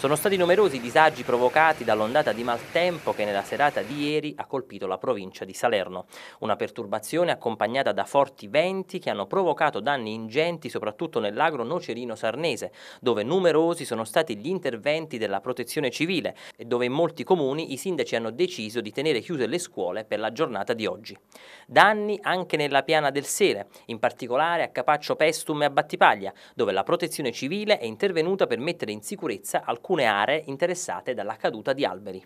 Sono stati numerosi i disagi provocati dall'ondata di maltempo che nella serata di ieri ha colpito la provincia di Salerno. Una perturbazione accompagnata da forti venti che hanno provocato danni ingenti soprattutto nell'agro nocerino sarnese, dove numerosi sono stati gli interventi della protezione civile e dove in molti comuni i sindaci hanno deciso di tenere chiuse le scuole per la giornata di oggi. Danni anche nella piana del Sele, in particolare a Capaccio Pestum e a Battipaglia, dove la protezione civile è intervenuta per mettere in sicurezza alcuni alcune aree interessate dalla caduta di alberi.